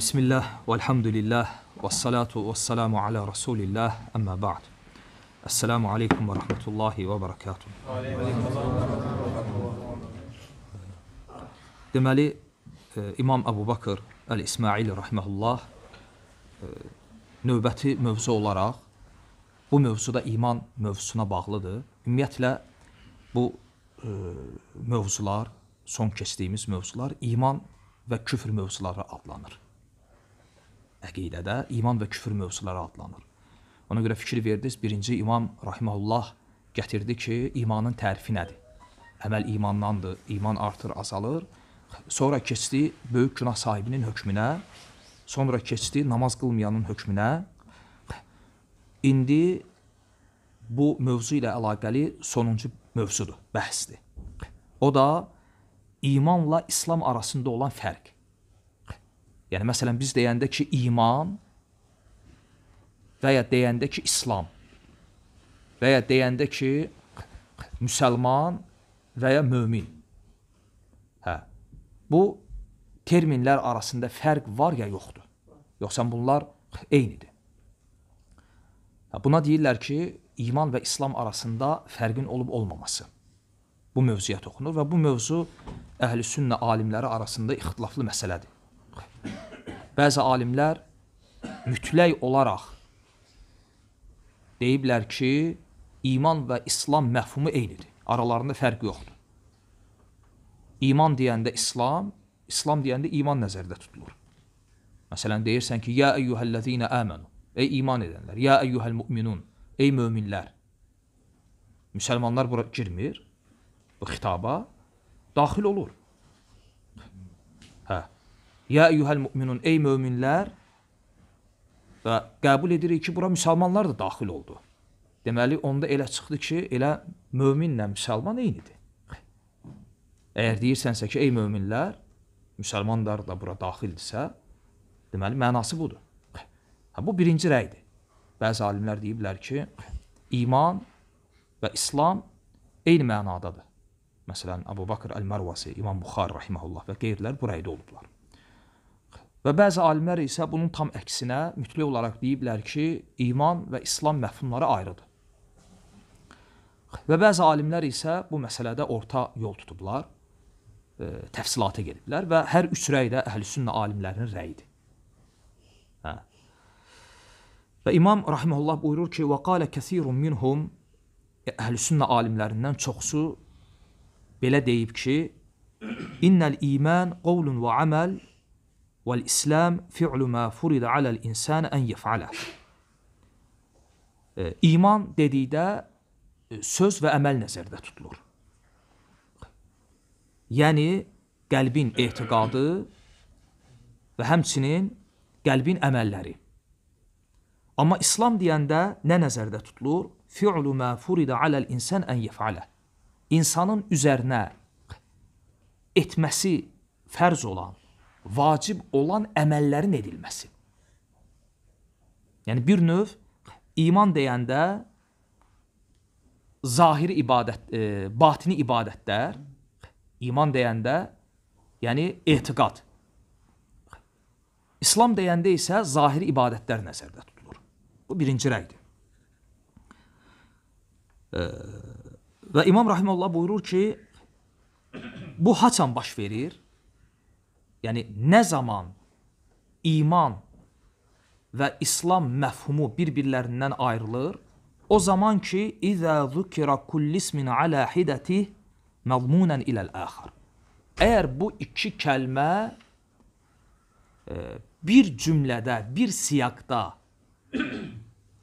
Bismillah, velhamdülillah, ve salatu ve selamu ala Resulillah, emma ba'd. Esselamu aleyküm ve rahmetullahi ve berekatuhu. Deməli, e, İmam Əbu Bakır Əl-İsmail rəhməhullah e, növbəti mövzu olaraq bu mövzuda iman mövzusuna bağlıdır. Ümumiyyətlə, bu e, mövzular, son keçdiyimiz mövzular iman və küfr mövzuları adlanır əqidədə iman və küfür mövzuları adlanır. Ona görə fikir verdiniz, birinci imam rahimehullah gətirdi ki, imanın tərifi nədir? Əməl imandandır, iman artır, azalır. Sonra keçdi böyük günah sahibinin hökmünə, sonra keçdi namaz qılmayanın hökmünə. İndi bu mövzu ilə əlaqəli sonuncu mövzudur, bəhsdir. O da imanla İslam arasında olan fərq. Yəni məsələn biz deyəndə ki iman və ya deyəndə ki İslam və ya deyəndə ki müsəlman və ya mömin. Hə. Bu terminlər arasında fərq var ya yoxdur? Yoxsa bunlar eynidir? Hə, buna deyirlər ki, iman və İslam arasında fərqin olub-olmaması. Bu mövzuya toxunur və bu mövzu əhl-i sünnə alimləri arasında ixtilaflı məsələdir. Bəzi alimlər mütləq olaraq deyiblər ki, iman və İslam məhfumu eynidir. Aralarında fərq yoxdur. İman deyəndə İslam, İslam deyəndə iman nəzərdə tutulur. Məsələn, deyirsən ki, Ya eyyuhəl-ləzina əmənu, ey iman edənlər, Ya eyyuhəl-müminun, ey möminlər. Müsəlmanlar bura girmir, bu xitaba daxil olur. Ya eyyuhəl müminun, ey möminlər, və qəbul edirik ki, bura müsəlmanlar da daxil oldu. Deməli, onda elə çıxdı ki, elə möminlə müsəlman eynidir. Əgər deyirsənsə ki, ey möminlər, müsəlmanlar da bura daxildirsə, deməli, mənası budur. Hə, bu birinci rəydir. Bəzi alimlər deyiblər ki, iman və İslam eyni mənadadır. Məsələn, Əbu Bakır Əl-Mərvasi, İmam Buxar, rəhiməhullah və qeyrilər burayda olublar. Və bəzi alimlər isə bunun tam əksinə mütləq olaraq deyiblər ki, iman və İslam məfhumları ayrıdır. Və bəzi alimlər isə bu məsələdə orta yol tutublar, e, təfsilata gediblər və hər üç rəy də əhlüsünnə alimlərinin rəyidir. Hə. Və İmam Rahimullah buyurur ki, وَقَالَ كَثِيرٌ مِنْهُمْ Əhlüsünnə alimlərindən çoxsu belə deyib ki, İnnəl iman qovlun və əməl Vəl-İslam fi'lu mə furid aləl-insənə ən yef'alə. İman dedikdə söz və əməl nəzərdə tutulur. Yəni, qəlbin etiqadı və həmçinin qəlbin əməlləri. Amma İslam deyəndə nə nəzərdə tutulur? Fi'lu mə furidə aləl insən ən yef'alə. İnsanın üzərinə etməsi fərz olan vacib olan əməllərin edilməsi. Yəni bir növ iman deyəndə zahiri ibadət, e, batini ibadətlər, iman deyəndə yəni etiqad. İslam deyəndə isə zahiri ibadətlər nəzərdə tutulur. Bu birinci rəydir. E, və İmam Rahimullah buyurur ki, bu haçan baş verir? yəni nə zaman iman və İslam məfhumu bir-birlərindən ayrılır, o zaman ki, izə zukira kullismin alə hidəti məzmunən iləl-əxər. Əgər bu iki kəlmə e, bir cümlədə, bir siyaqda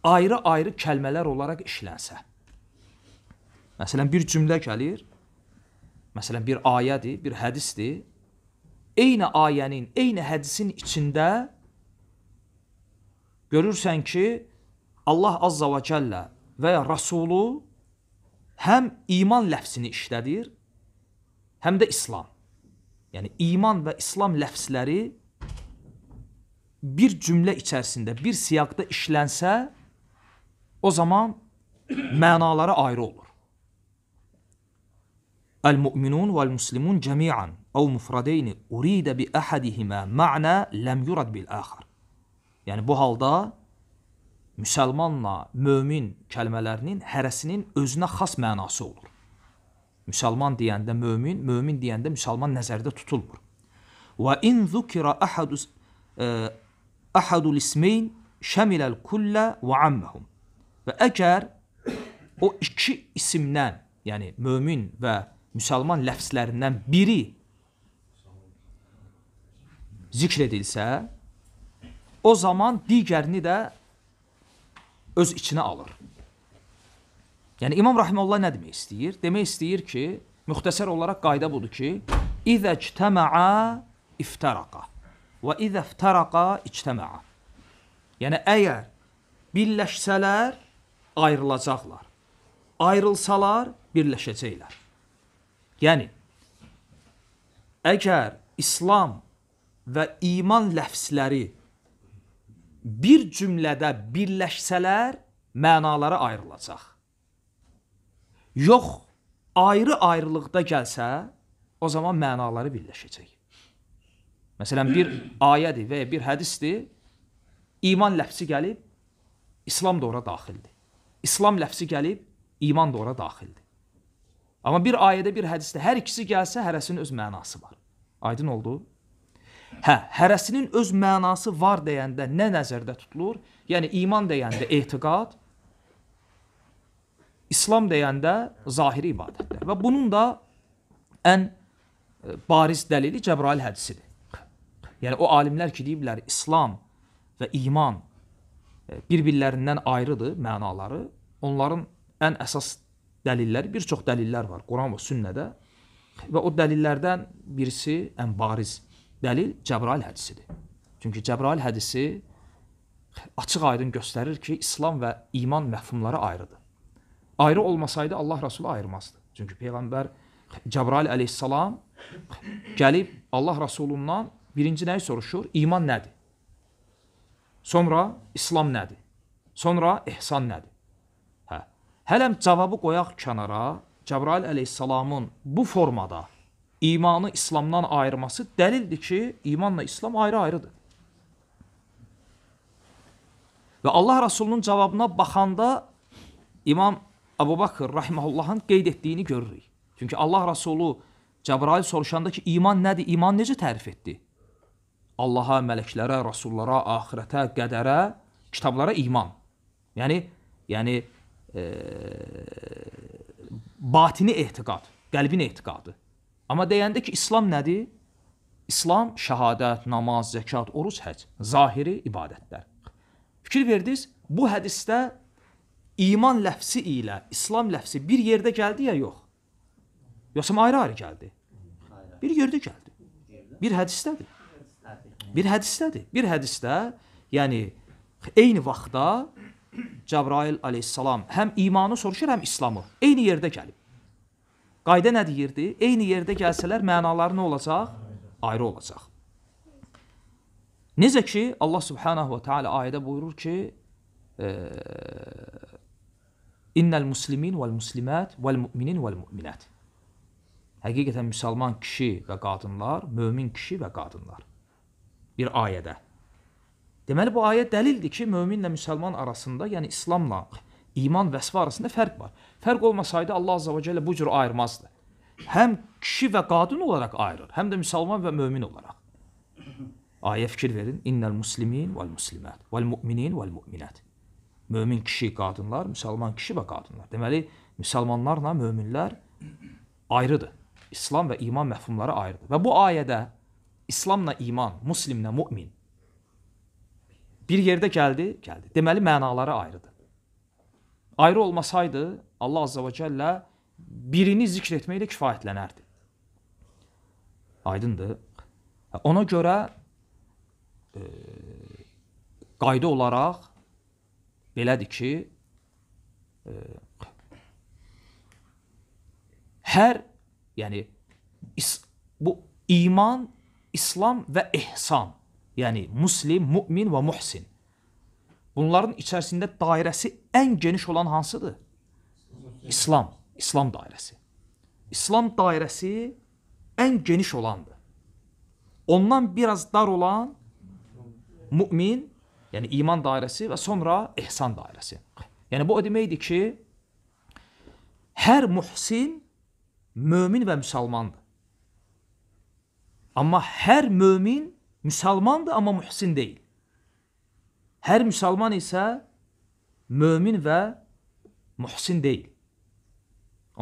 ayrı-ayrı kəlmələr olaraq işlənsə. Məsələn, bir cümlə gəlir, məsələn, bir ayədir, bir hədisdir, eyni ayənin, eyni hədisin içində görürsən ki, Allah Azza və Kəllə və ya Rasulu həm iman ləfsini işlədir, həm də İslam. Yəni, iman və İslam ləfsləri bir cümlə içərisində, bir siyaqda işlənsə, o zaman mənaları ayrı olur. Əl-müminun vəl-müslimun cəmiən أو mufradayn urida bi ahadihima ma'na lam yurad bil axar. Yəni bu halda müsəlmanla mömin kəlmələrinin hərəsinin özünə xas mənası olur. Müsəlman deyəndə mömin, mömin deyəndə müsəlman nəzərdə tutulmur. Və in zukira ahadus ahadul ismeyn şəmilal kullə və ammahum. Və əgər o iki isimdən, yəni mömin və müsəlman ləfslərindən biri zikr edilsə, o zaman digərini də öz içinə alır. Yəni İmam Rahimullah nə demək istəyir? Demək istəyir ki, müxtəsər olaraq qayda budur ki, İzə ictəma'a iftaraqa və izə iftaraqa ictəma'a. Yəni əgər birləşsələr, ayrılacaqlar. Ayrılsalar, birləşəcəklər. Yəni, əgər İslam və iman ləfsləri bir cümlədə birləşsələr mənalara ayrılacaq. Yox, ayrı-ayrılıqda gəlsə, o zaman mənaları birləşəcək. Məsələn, bir ayədir və ya bir hədisdir. İman ləfsi gəlib, İslam da ora daxildir. İslam ləfsi gəlib, iman da ora daxildir. Amma bir ayədə, bir hədisdə hər ikisi gəlsə, hərəsinin öz mənası var. Aydın oldu? Hə, hərəsinin öz mənası var deyəndə nə nəzərdə tutulur? Yəni iman deyəndə etiqad, İslam deyəndə zahiri ibadətlər və bunun da ən e, bariz dəlili Cəbrail hədisidir. Yəni o alimlər ki deyiblər İslam və iman e, bir-birlərindən ayrıdır mənaları. Onların ən əsas dəlilləri bir çox dəlillər var Quran və sünnədə və o dəlillərdən birisi ən bariz Dəlil Cəbrail hədisidir. Çünki Cəbrail hədisi açıq-aydın göstərir ki, İslam və iman məfhumları ayrıdır. Ayrı olmasaydı Allah Rəsulu ayırmazdı. Çünki peyğəmbər Cəbrail əleyhissalam gəlib Allah Rəsulundan birinci nəyi soruşur? İman nədir? Sonra İslam nədir? Sonra ihsan nədir? Hə. Hələm cavabı qoyaq kənara. Cəbrail əleyhissalamın bu formada imanı İslamdan ayırması dəlildir ki, imanla İslam ayrı-ayrıdır. Və Allah Rasulunun cavabına baxanda İmam Əbu Bakır rahiməhullahın qeyd etdiyini görürük. Çünki Allah Rasulu Cəbrail soruşanda ki, iman nədir, iman necə tərif etdi? Allaha, mələklərə, rasullara, axirətə, qədərə, kitablara iman. Yəni, yəni e, batini ehtiqad, qəlbin ehtiqadı. Amma deyəndə ki, İslam nədir? İslam şahadət, namaz, zəkat, oruc, həcc, zahiri ibadətlər. Fikir verdiniz? Bu hədisdə iman ləfsi ilə İslam ləfsi bir yerdə gəldi ya yox? Yoxsa ayrı-ayrı gəldi? Bir yerdə gəldi. Bir hədisdədir. Bir hədisdədir. Bir hədisdə, yəni eyni vaxtda Cəbrail aleyhissalam həm imanı soruşur, həm İslamı. Eyni yerdə gəlib. Qayda nə deyirdi? Eyni yerdə gəlsələr mənaları nə olacaq? Ayrı olacaq. Necə ki, Allah subhanahu və teala ayədə buyurur ki, İnnəl muslimin vəl muslimət vəl müminin vəl müminət. Həqiqətən müsəlman kişi və qadınlar, mömin kişi və qadınlar. Bir ayədə. Deməli, bu ayə dəlildir ki, möminlə müsəlman arasında, yəni İslamla iman vəsfi arasında fərq var. Fərq olmasaydı Allah Azza və Cəllə bu cür ayırmazdı. Həm kişi və qadın olaraq ayırır, həm də müsəlman və mömin olaraq. Ayə fikir verin. İnnel muslimin vel muslimat vel mu'minin vel mu'minat. Mömin kişi, qadınlar, müsəlman kişi və qadınlar. Deməli, müsəlmanlarla möminlər ayrıdır. İslam və iman məfhumları ayrıdır. Və bu ayədə İslamla iman, muslimlə mümin bir yerdə gəldi, gəldi. Deməli, mənaları ayrıdır ayrı olmasaydı Allah Azza və Cəllə birini zikr etməklə kifayətlənərdi. Aydındır. Ona görə e, qayda olaraq belədir ki, e, hər, yəni is, bu iman, İslam və ihsan, yəni muslim, mümin və muhsin Bunların içərisində dairəsi ən geniş olan hansıdır? İslam, İslam dairəsi. İslam dairəsi ən geniş olandır. Ondan biraz dar olan mümin, yəni iman dairəsi və sonra ehsan dairəsi. Yəni bu o deməkdir ki, hər muhsin mömin və müsəlmandır. Amma hər mömin müsəlmandır, amma muhsin deyil. Hər müsəlman isə mömin və muhsin deyil.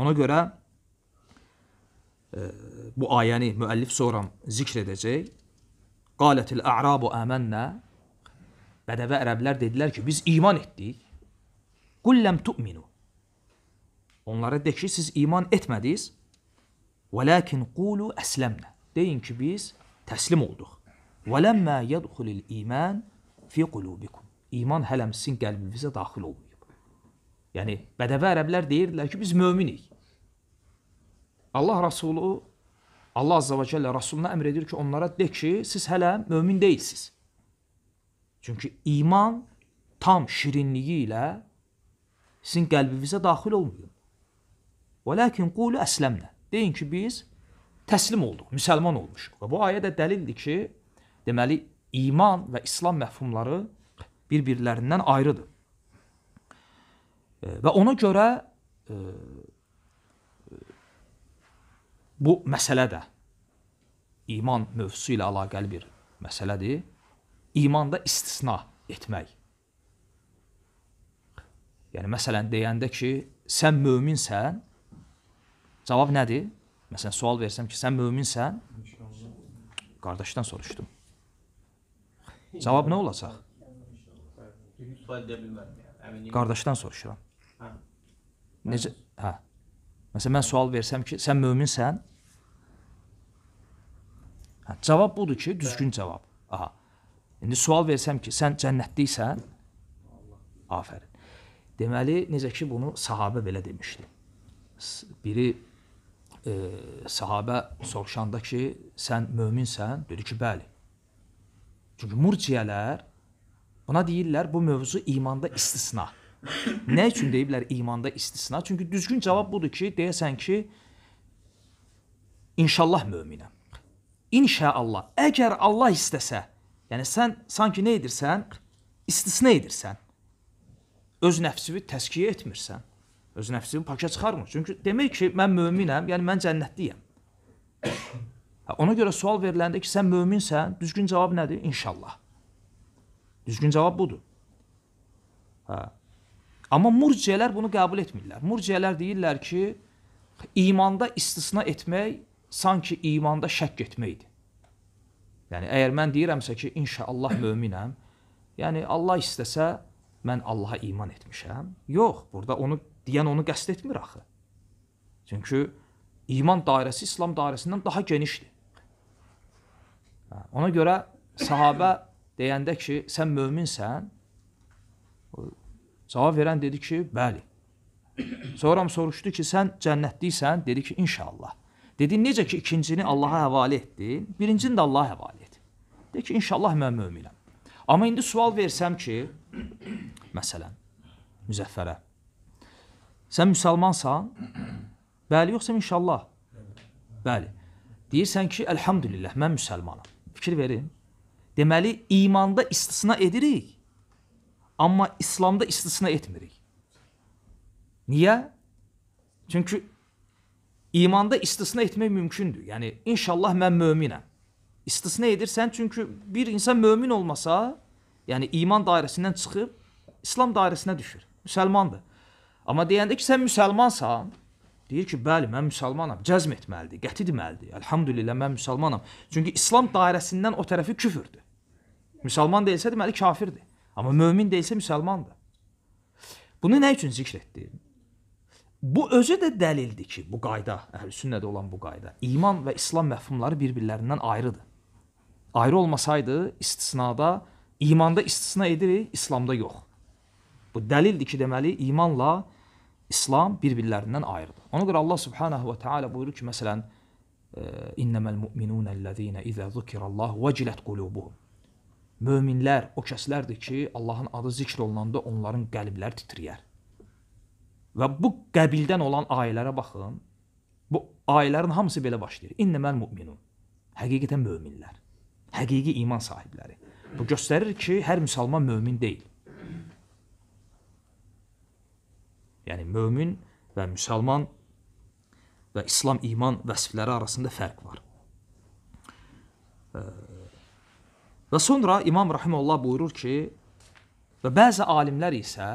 Ona görə e, bu ayəni müəllif sonra zikr edəcək. Qalətil ə'rabu əmənnə Bədəvə ərəblər dedilər ki, biz iman etdik. Qulləm tu'minu. Onlara de ki, siz iman etmədiniz. Vəlakin qulu əsləmnə. Deyin ki, biz təslim olduq. Vələmmə yədxulil iman fi qulubikum. İman hələm sizin qəlbinizə daxil olmayıb. Yəni bədəvi ərəblər deyirdilər ki, biz möminik. Allah Rəsulu Allah Azza və Cəllə Rəsuluna əmr edir ki, onlara de ki, siz hələ mömin deyilsiniz. Çünki iman tam şirinliyi ilə sizin qəlbinizə daxil olmuyor. Və lakin qulu əsləmlə. Deyin ki, biz təslim olduq, müsəlman olmuşuq. Və bu ayə də dəlildir ki, deməli iman və İslam məhfumları bir-birlərindən ayrıdır. E, və ona görə e, bu məsələ də iman mövzusu ilə əlaqəli bir məsələdir. İmanda istisna etmək. Yəni, məsələn, deyəndə ki, sən möminsən, cavab nədir? Məsələn, sual versəm ki, sən möminsən, qardaşdan soruşdum. Cavab nə olacaq? Qardaşdan soruşuram. Hə. Necə? Hə. Məsələn mən sual versəm ki, sən möminsən? Hə, cavab budur ki, düzgün cavab. Aha. İndi sual versəm ki, sən cənnətlisən? Afərin. Deməli, necə ki bunu sahabə belə demişdi. Biri e, sahabə soruşanda ki, sən möminsən? Dedi ki, bəli. Çünki murciyələr buna deyirlər bu mövzu imanda istisna. nə üçün deyiblər imanda istisna? Çünki düzgün cavab budur ki, deyəsən ki inşallah möminəm. İnşallah. Əgər Allah istəsə, yəni sən sanki nə edirsən? İstisna edirsən. Öz nəfsini təskiyə etmirsən. Öz nəfsini pakə çıxarmır. Çünki demək ki, mən möminəm, yəni mən cənnətliyəm. Ona görə sual veriləndə ki, sən möminsən, düzgün cavab nədir? İnşallah. Düzgün cavab budur. Hə. Amma murciyələr bunu qəbul etmirlər. Murciyələr deyirlər ki, imanda istisna etmək sanki imanda şək etməkdir. Yəni əgər mən deyirəmsə ki, inşallah möminəm, yəni Allah istəsə mən Allaha iman etmişəm. Yox, burada onu deyən onu qəsd etmir axı. Çünki iman dairəsi İslam dairəsindən daha genişdir. Ona görə sahabə deyəndə ki, sən möminsən, cavab verən dedi ki, bəli. Sonra soruşdu ki, sən cənnətdiysən? Dedi ki, inşallah. Dedi, necə ki, ikincini Allaha həvalə etdin, birincini də Allaha həvalə et. De ki, inşallah mən möminəm. Amma indi sual versəm ki, məsələn, müzəffərə, sən müsəlmansan, bəli, yoxsa inşallah? Bəli. Deyirsən ki, əlhamdülillah, mən müsəlmanam. Fikir verin. Deməli, imanda istisna edirik. Amma İslamda istisna etmirik. Niyə? Çünki imanda istisna etmək mümkündür. Yəni, inşallah mən möminəm. İstisna edirsən, çünki bir insan mömin olmasa, yəni iman dairəsindən çıxıb, İslam dairəsinə düşür. Müsəlmandır. Amma deyəndə ki, sən müsəlmansan, Deyir ki, bəli, mən müsəlmanam, cəzm etməlidir, qəti deməlidir. Elhamdülillah mən müsəlmanam. Çünki İslam dairəsindən o tərəfi küfürdür. Müsəlman deyilsə deməli kafirdir. Amma mömin deyilsə müsəlmandır. Bunu nə üçün zikr etdi? Bu özü də dəlildir ki, bu qayda, əhlüsünnədə olan bu qayda, iman və İslam məfhumları bir-birlərindən ayrıdır. Ayrı olmasaydı istisnada, imanda istisna edirik, İslamda yox. Bu dəlildir ki, deməli imanla İslam bir-birlərindən ayrıdır. Ona görə Allah Subhanahu və Taala buyurur ki, məsələn, e, innəməl mu'minunəllezîne izə zukirallah vecilət qulubuhum. Möminlər o kəslərdir ki, Allahın adı zikr olunanda onların qəlbləri titrəyər. Və bu qəbildən olan ayələrə baxın. Bu ayələrin hamısı belə başlayır. İnnəməl mu'minun. Həqiqətən möminlər. Həqiqi iman sahibləri. Bu göstərir ki, hər müsəlman mömin deyil. Yəni mömin və müsəlman və İslam iman vəsifləri arasında fərq var. Və sonra İmam Rahimullah buyurur ki, və bəzi alimlər isə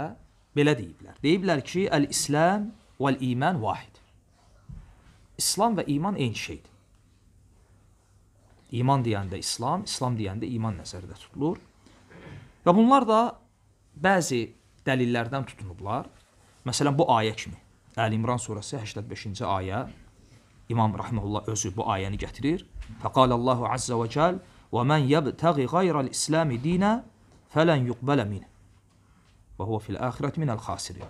belə deyiblər. Deyiblər ki, əl-İslam vəl-iman vahid. İslam və iman eyni şeydir. İman deyəndə İslam, İslam deyəndə iman nəzərdə tutulur. Və bunlar da bəzi dəlillərdən tutunublar. Məsələn, bu ayə kimi. Əli İmran surəsi 85-ci ayə. İmam Rahimullah özü bu ayəni gətirir. Fəqal Allahu Azza və Cəl və mən yəbtəqi qayrəl İsləmi dinə fələn yuqbələ minə və huvə fil əxirət minəl xasirin.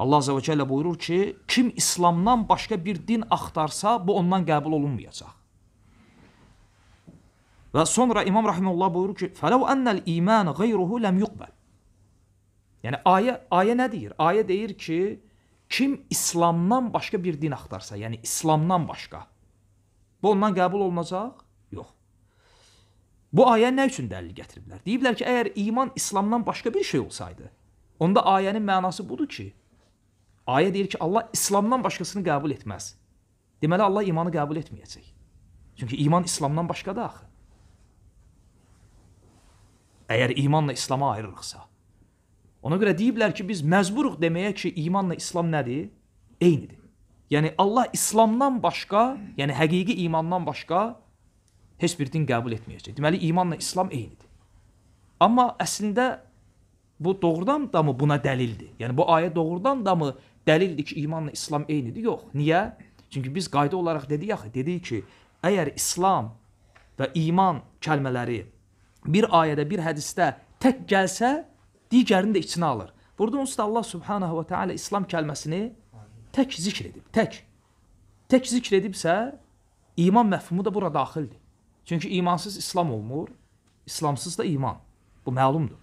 Allah Azza və Cəllə buyurur ki, kim İslamdan başqa bir din axtarsa, bu ondan qəbul olunmayacaq. Və sonra İmam Rahimullah buyurur ki, fələv ənəl iman qeyruhu ləm yuqbəl. Yəni ayə ayə nə deyir? Ayə deyir ki, kim İslamdan başqa bir din axtarsa, yəni İslamdan başqa, bu ondan qəbul olunacaq? Yox. Bu ayə nə üçün dəlil gətiriblər? Deyiblər ki, əgər iman İslamdan başqa bir şey olsaydı, onda ayənin mənası budur ki, ayə deyir ki, Allah İslamdan başqasını qəbul etməz. Deməli Allah imanı qəbul etməyəcək. Çünki iman İslamdan başqadır axı. Əgər imanla İslamı ayırırıqsa. Ona görə deyiblər ki, biz məcburuq deməyə ki, imanla İslam nədir? Eynidir. Yəni Allah İslamdan başqa, yəni həqiqi imandan başqa heç bir din qəbul etməyəcək. Deməli imanla İslam eynidir. Amma əslində bu doğrudan da mı buna dəlildir? Yəni bu ayə doğrudan da mı dəlildir ki, imanla İslam eynidir? Yox. Niyə? Çünki biz qayda olaraq dedik axı, dedik ki, əgər İslam və iman kəlmələri bir ayədə, bir hədisdə tək gəlsə, digərini də içinə alır. Burada onsuz da Allah subhanahu wa ta'ala İslam kəlməsini tək zikr edib, tək. Tək zikr edibsə, iman məhfumu da bura daxildir. Çünki imansız İslam olmur, İslamsız da iman. Bu məlumdur.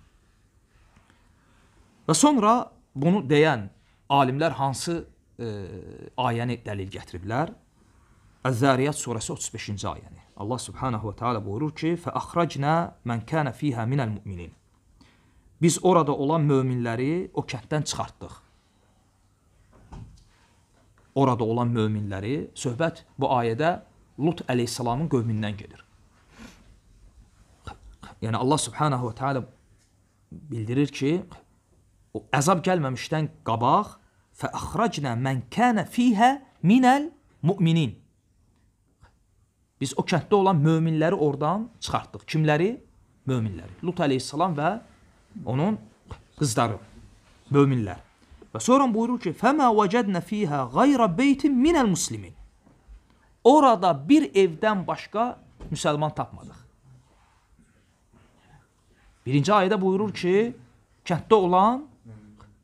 Və sonra bunu deyən alimlər hansı e, ayəni dəlil gətiriblər? Əz-Zəriyyət surəsi 35-ci ayəni. Allah subhanahu wa ta'ala buyurur ki, فَأَخْرَجْنَا مَنْ كَانَ ف۪يهَا مِنَ الْمُؤْمِنِينَ Biz orada olan möminləri o kənddən çıxartdıq. Orada olan möminləri, söhbət bu ayədə Lut əleyhissalamın qövmündən gedir. Yəni Allah subhanahu və təala bildirir ki, o əzab gəlməmişdən qabaq fəxracna men kana fiha minəl mu'minin. Biz o kənddə olan möminləri oradan çıxartdıq. Kimləri? Möminləri. Lut əleyhissalam və onun qızları, möminlər. Və sonra buyurur ki, "Fəmə vəcədnə fiha ghayra beytin minəl muslimin." Orada bir evdən başqa müsəlman tapmadıq. Birinci ayədə buyurur ki, kənddə olan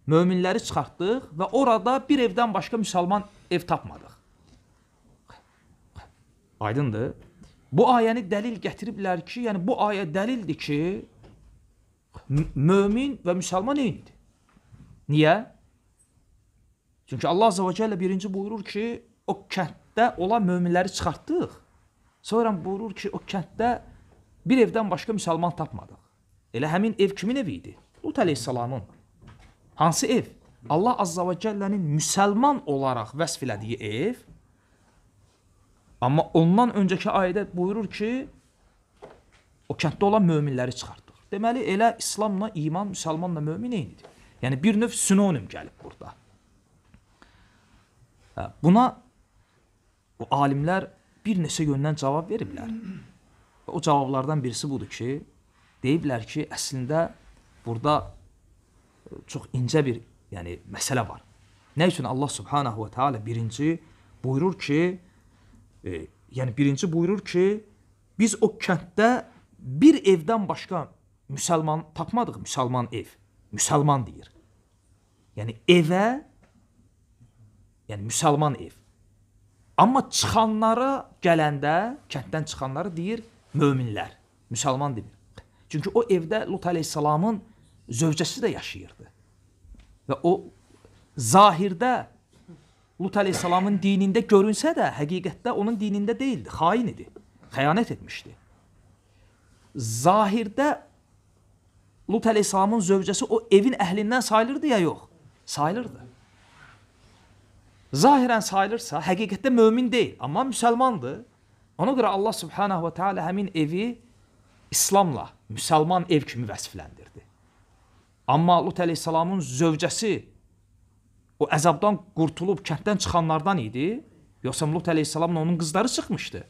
möminləri çıxartdıq və orada bir evdən başqa müsəlman ev tapmadıq. Aydındır? Bu ayəni dəlil gətiriblər ki, yəni bu ayə dəlildir ki, mömin və müsəlman eynidir. Niyə? Çünki Allah Azəvə Cəllə birinci buyurur ki, o kənddə olan möminləri çıxartdıq. Sonra buyurur ki, o kənddə bir evdən başqa müsəlman tapmadıq. Elə həmin ev kimin evi idi? Lut əleyhissalamın. Hansı ev? Allah Azza və Cəllənin müsəlman olaraq vəsf elədiyi ev. Amma ondan öncəki ayədə buyurur ki, o kənddə olan möminləri çıxart. Deməli elə İslamla iman, müsəlmanla mömin eynidir. Yəni bir növ sinonim gəlib burada. Hə, buna o alimlər bir neçə yöndən cavab veriblər. O cavablardan birisi budur ki, deyiblər ki, əslində burada e, çox incə bir yəni, məsələ var. Nə üçün Allah subhanahu və teala birinci buyurur ki, e, yəni birinci buyurur ki, biz o kənddə bir evdən başqa müsəlman tapmadıq, müsəlman ev. Müsəlman deyir. Yəni evə yəni müsəlman ev. Amma çıxanlara gələndə, kənddən çıxanları deyir möminlər, müsəlman demir. Çünki o evdə Lut əleyhissalamın zövcəsi də yaşayırdı. Və o zahirdə Lut əleyhissalamın dinində görünsə də, həqiqətdə onun dinində deyildi, xain idi. Xəyanət etmişdi. Zahirdə Lut əleyhissalamın zövcəsi o evin əhlindən sayılırdı ya yox? Sayılırdı. Zahirən sayılırsa, həqiqətdə mömin deyil, amma müsəlmandır. Ona görə Allah subhanahu və teala həmin evi İslamla, müsəlman ev kimi vəsfləndirdi. Amma Lut əleyhissalamın zövcəsi o əzabdan qurtulub kənddən çıxanlardan idi, yoxsa Lut əleyhissalamla onun qızları çıxmışdı.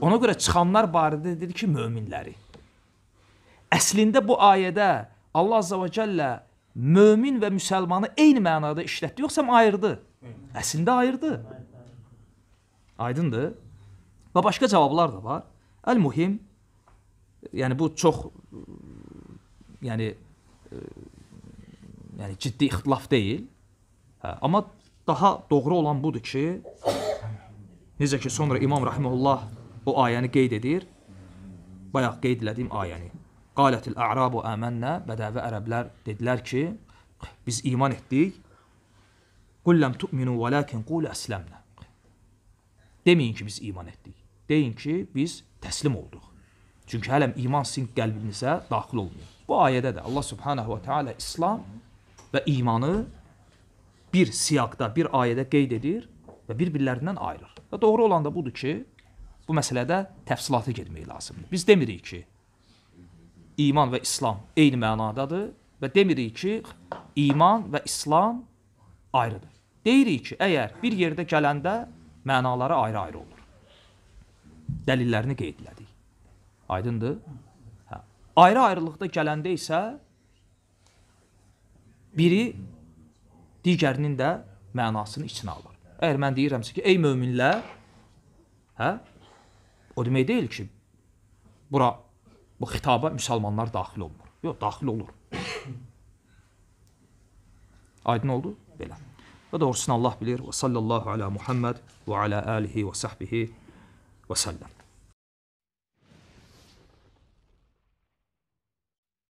Ona görə çıxanlar barədə dedi ki, möminləri. Əslində bu ayədə Allah Azza və Cəllə mömin və müsəlmanı eyni mənada işlətdi, yoxsa ayırdı? Əslində ayırdı. Aydındır? Və başqa cavablar da var. Əl-mühim, yəni bu çox yəni e, yəni ciddi ixtilaf deyil. Hə, amma daha doğru olan budur ki, necə ki sonra İmam Rahimullah o ayəni qeyd edir. Bayaq qeyd elədiyim ayəni. Qalətil a'rabu əmənnə bədəvi ərəblər dedilər ki, biz iman etdik. Qulləm tu'minu və lakin qul əsləmnə. Deməyin ki, biz iman etdik. Deyin ki, biz təslim olduq. Çünki hələm iman sizin qəlbinizə daxil olmuyor. Bu ayədə də Allah subhanahu və teala İslam və imanı bir siyaqda, bir ayədə qeyd edir və bir-birlərindən ayırır. Və doğru olan da budur ki, bu məsələdə təfsilata getmək lazımdır. Biz demirik ki, iman və İslam eyni mənadadır və demirik ki, iman və İslam ayrıdır. Deyirik ki, əgər bir yerdə gələndə mənaları ayrı-ayrı olur. Dəlillərini qeyd elədik. Aydındır? Hə. Ayrı-ayrılıqda gələndə isə biri digərinin də mənasını içinə alır. Əgər mən deyirəmsə ki, ey möminlər, hə? O demək deyil ki, bura bu xitaba müsəlmanlar daxil olmur. Yox, daxil olur. Aydın oldu? Belə. Və doğrusunu Allah bilir. Və sallallahu ala Muhammed və ala alihi və sahbihi və səlləm.